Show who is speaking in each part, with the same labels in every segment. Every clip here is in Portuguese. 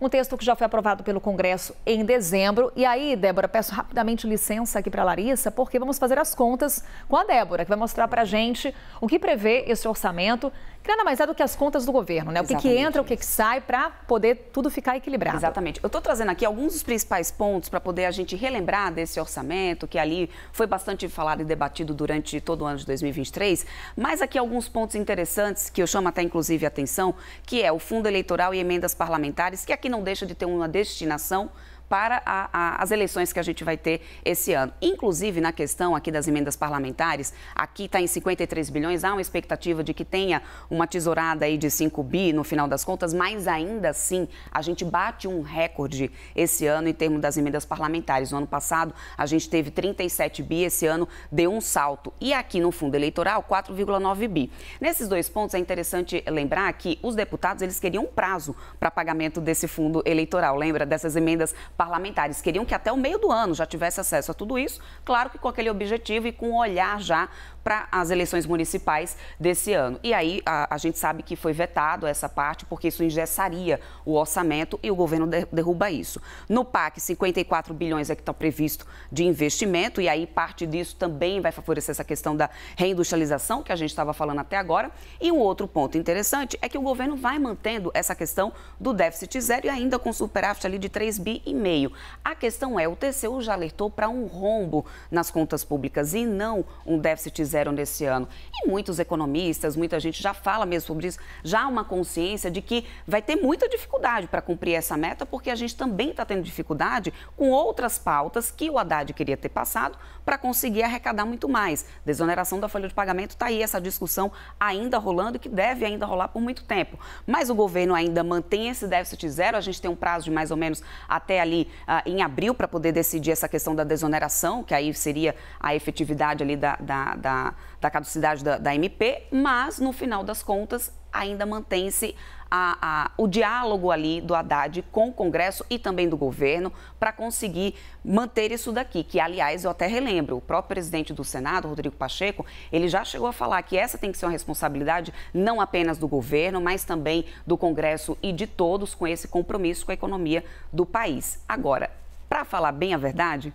Speaker 1: um texto que já foi aprovado pelo Congresso em dezembro. E aí, Débora, peço rapidamente licença aqui para a Larissa, porque vamos fazer as contas com a Débora, que vai mostrar para a gente o que prevê esse orçamento, que nada mais é do que as contas do governo, né? O que, que entra,
Speaker 2: isso. o que, que sai, para poder tudo ficar equilibrado. Exatamente. Eu estou trazendo aqui alguns dos principais pontos para poder a gente relembrar desse orçamento, que ali foi bastante falado e debatido durante todo o ano de 2023, mas aqui alguns pontos interessantes que eu chamo até inclusive a atenção, que é o fundo eleitoral e emendas parlamentares, que aqui que não deixa de ter uma destinação para a, a, as eleições que a gente vai ter esse ano. Inclusive, na questão aqui das emendas parlamentares, aqui está em 53 bilhões, há uma expectativa de que tenha uma tesourada aí de 5 bi no final das contas, mas ainda assim a gente bate um recorde esse ano em termos das emendas parlamentares. No ano passado a gente teve 37 bi, esse ano deu um salto. E aqui no fundo eleitoral, 4,9 bi. Nesses dois pontos é interessante lembrar que os deputados eles queriam um prazo para pagamento desse fundo eleitoral. Lembra dessas emendas parlamentares queriam que até o meio do ano já tivesse acesso a tudo isso, claro que com aquele objetivo e com um olhar já para as eleições municipais desse ano. E aí a, a, gente sabe que foi vetado essa parte porque isso engessaria o orçamento e o governo de, derruba isso. No PAC, 54 bilhões é que está previsto de investimento e aí parte disso também vai favorecer essa questão da reindustrialização que a gente estava falando até agora. E um outro ponto interessante é que o governo vai mantendo essa questão do déficit zero e ainda com superávit ali de 3 bi e meio meio. A questão é, o TCU já alertou para um rombo nas contas públicas e não um déficit zero nesse ano. E muitos economistas, muita gente já fala mesmo sobre isso, já há uma consciência de que vai ter muita dificuldade para cumprir essa meta, porque a gente também está tendo dificuldade com outras pautas que o Haddad queria ter passado para conseguir arrecadar muito mais. Desoneração da folha de pagamento está aí, essa discussão ainda rolando e que deve ainda rolar por muito tempo. Mas o governo ainda mantém esse déficit zero, a gente tem um prazo de mais ou menos até ali ah, em abril para poder decidir essa questão da desoneração, que aí seria a efetividade ali da, da, da, da caducidade da, da MP, mas no final das contas ainda mantém-se a, a, o diálogo ali do Haddad com o Congresso e também do governo para conseguir manter isso daqui, que aliás eu até relembro, o próprio presidente do Senado, Rodrigo Pacheco, ele já chegou a falar que essa tem que ser uma responsabilidade não apenas do governo, mas também do Congresso e de todos com esse compromisso com a economia do país. Agora, para falar bem a verdade,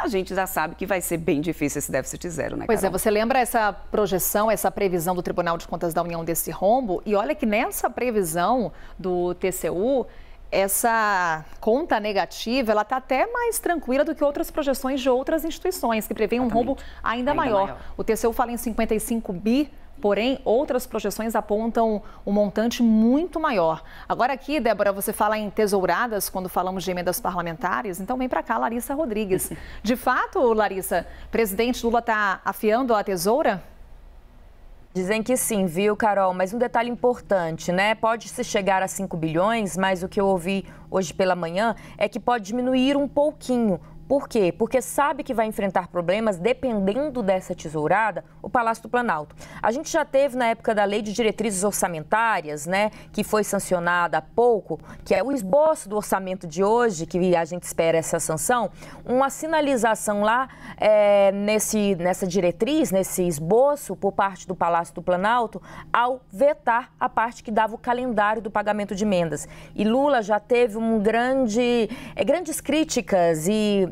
Speaker 2: a gente já sabe que vai ser bem difícil esse déficit zero, né, Carol? Pois é,
Speaker 1: você lembra essa projeção, essa previsão do Tribunal de Contas da União desse rombo? E olha que nessa previsão do TCU, essa conta negativa, ela está até mais tranquila do que outras projeções de outras instituições, que prevêem um rombo ainda, ainda maior. maior. O TCU fala em 55 bi Porém, outras projeções apontam um montante muito maior. Agora aqui, Débora, você fala em tesouradas quando falamos de emendas parlamentares, então vem para cá, Larissa Rodrigues. De fato,
Speaker 3: Larissa, presidente Lula está afiando a tesoura? Dizem que sim, viu, Carol? Mas um detalhe importante, né? Pode-se chegar a 5 bilhões, mas o que eu ouvi hoje pela manhã é que pode diminuir um pouquinho por quê? Porque sabe que vai enfrentar problemas dependendo dessa tesourada o Palácio do Planalto. A gente já teve na época da Lei de Diretrizes Orçamentárias, né, que foi sancionada há pouco, que é o esboço do orçamento de hoje, que a gente espera essa sanção, uma sinalização lá é, nesse, nessa diretriz, nesse esboço por parte do Palácio do Planalto, ao vetar a parte que dava o calendário do pagamento de emendas. E Lula já teve um grande, é, grandes críticas e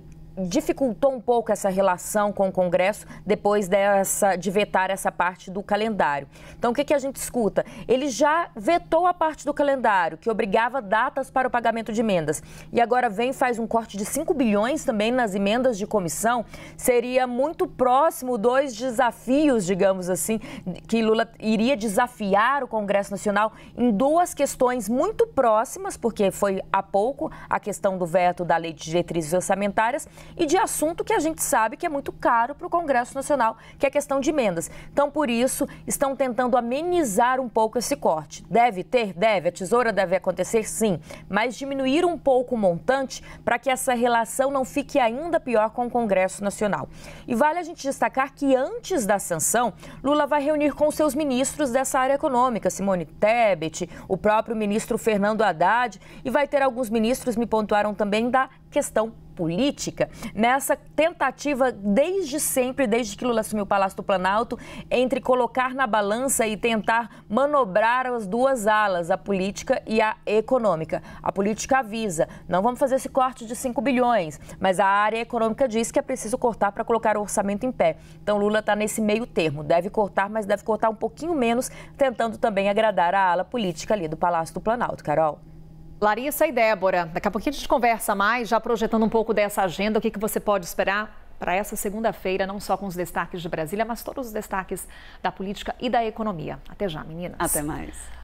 Speaker 3: dificultou um pouco essa relação com o Congresso depois dessa, de vetar essa parte do calendário. Então, o que, que a gente escuta? Ele já vetou a parte do calendário, que obrigava datas para o pagamento de emendas. E agora vem e faz um corte de 5 bilhões também nas emendas de comissão. Seria muito próximo dois desafios, digamos assim, que Lula iria desafiar o Congresso Nacional em duas questões muito próximas, porque foi há pouco a questão do veto da lei de diretrizes orçamentárias e de assunto que a gente sabe que é muito caro para o Congresso Nacional, que é a questão de emendas. Então, por isso, estão tentando amenizar um pouco esse corte. Deve ter? Deve. A tesoura deve acontecer, sim. Mas diminuir um pouco o montante para que essa relação não fique ainda pior com o Congresso Nacional. E vale a gente destacar que antes da sanção, Lula vai reunir com seus ministros dessa área econômica, Simone Tebet, o próprio ministro Fernando Haddad, e vai ter alguns ministros, me pontuaram também, da questão política nessa tentativa desde sempre, desde que Lula assumiu o Palácio do Planalto, entre colocar na balança e tentar manobrar as duas alas, a política e a econômica. A política avisa, não vamos fazer esse corte de 5 bilhões, mas a área econômica diz que é preciso cortar para colocar o orçamento em pé. Então Lula está nesse meio termo, deve cortar, mas deve cortar um pouquinho menos, tentando também agradar a ala política ali do Palácio do Planalto, Carol. Larissa e
Speaker 1: Débora, daqui a pouquinho a gente conversa mais, já projetando um pouco dessa agenda, o que, que você pode esperar para essa segunda-feira, não só com os destaques de Brasília, mas todos os destaques da política e da economia. Até já, meninas. Até mais.